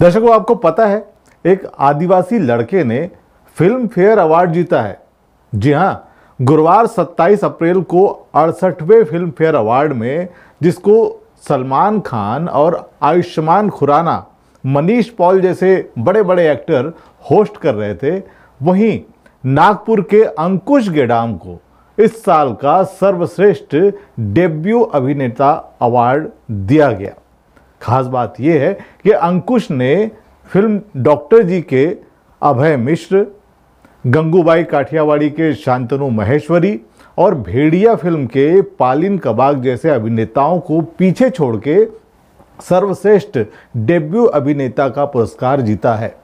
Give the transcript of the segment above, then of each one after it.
दर्शकों आपको पता है एक आदिवासी लड़के ने फिल्म फेयर अवार्ड जीता है जी हाँ गुरुवार 27 अप्रैल को अड़सठवें फिल्म फेयर अवार्ड में जिसको सलमान खान और आयुष्मान खुराना मनीष पॉल जैसे बड़े बड़े एक्टर होस्ट कर रहे थे वहीं नागपुर के अंकुश गेडाम को इस साल का सर्वश्रेष्ठ डेब्यू अभिनेता अवार्ड दिया गया खास बात यह है कि अंकुश ने फिल्म डॉक्टर जी के अभय मिश्र गंगूबाई काठियावाड़ी के शांतनु महेश्वरी और भेड़िया फिल्म के पालिन कबाग जैसे अभिनेताओं को पीछे छोड़ के सर्वश्रेष्ठ डेब्यू अभिनेता का पुरस्कार जीता है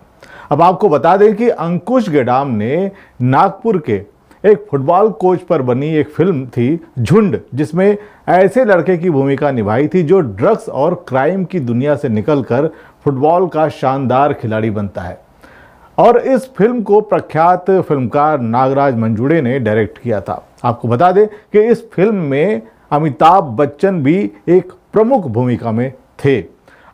अब आपको बता दें कि अंकुश गेडाम ने नागपुर के एक फुटबॉल कोच पर बनी एक फिल्म थी झुंड जिसमें ऐसे लड़के की भूमिका निभाई थी जो ड्रग्स और क्राइम की दुनिया से निकलकर फुटबॉल का शानदार खिलाड़ी बनता है और इस फिल्म को प्रख्यात फिल्मकार नागराज मंजूड़े ने डायरेक्ट किया था आपको बता दें कि इस फिल्म में अमिताभ बच्चन भी एक प्रमुख भूमिका में थे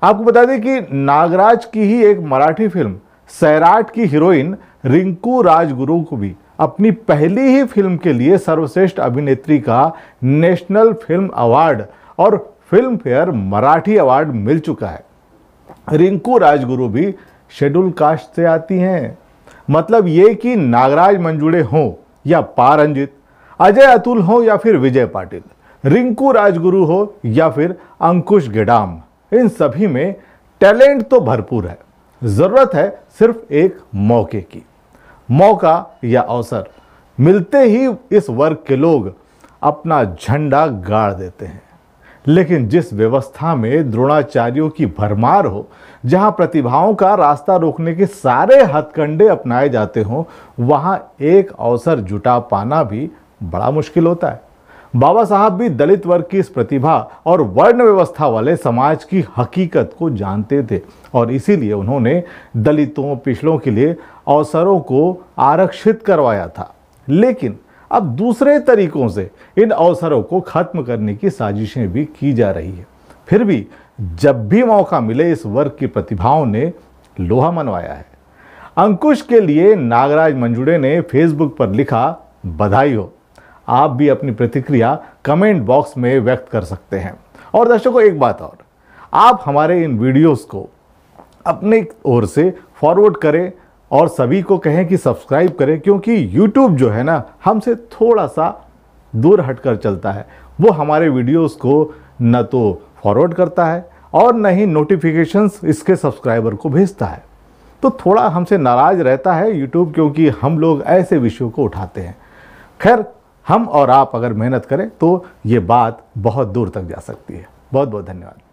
आपको बता दें कि नागराज की ही एक मराठी फिल्म सैराट की हीरोइन रिंकू राजगुरु को भी अपनी पहली ही फिल्म के लिए सर्वश्रेष्ठ अभिनेत्री का नेशनल फिल्म अवार्ड और फिल्म फेयर मराठी अवार्ड मिल चुका है रिंकू राजगुरु भी शेड्यूल कास्ट से आती हैं मतलब ये कि नागराज मंजूड़े हों या पारंजित अजय अतुल हो या फिर विजय पाटिल रिंकू राजगुरु हो या फिर अंकुश गिडाम इन सभी में टैलेंट तो भरपूर है ज़रूरत है सिर्फ एक मौके की मौका या अवसर मिलते ही इस वर्ग के लोग अपना झंडा गाड़ देते हैं लेकिन जिस व्यवस्था में द्रोणाचार्यों की भरमार हो जहां प्रतिभाओं का रास्ता रोकने के सारे हथकंडे अपनाए जाते हों वहां एक अवसर जुटा पाना भी बड़ा मुश्किल होता है बाबा साहब भी दलित वर्ग की इस प्रतिभा और वर्ण व्यवस्था वाले समाज की हकीकत को जानते थे और इसीलिए उन्होंने दलितों पिछड़ों के लिए अवसरों को आरक्षित करवाया था लेकिन अब दूसरे तरीकों से इन अवसरों को खत्म करने की साजिशें भी की जा रही है फिर भी जब भी मौका मिले इस वर्ग की प्रतिभाओं ने लोहा मनवाया है अंकुश के लिए नागराज मंजुड़े ने फेसबुक पर लिखा बधाई हो आप भी अपनी प्रतिक्रिया कमेंट बॉक्स में व्यक्त कर सकते हैं और दर्शकों एक बात और आप हमारे इन वीडियोस को अपने ओर से फॉरवर्ड करें और सभी को कहें कि सब्सक्राइब करें क्योंकि यूट्यूब जो है ना हमसे थोड़ा सा दूर हटकर चलता है वो हमारे वीडियोस को न तो फॉरवर्ड करता है और न ही नोटिफिकेशंस इसके सब्सक्राइबर को भेजता है तो थोड़ा हमसे नाराज़ रहता है यूट्यूब क्योंकि हम लोग ऐसे विषयों को उठाते हैं खैर हम और आप अगर मेहनत करें तो ये बात बहुत दूर तक जा सकती है बहुत बहुत धन्यवाद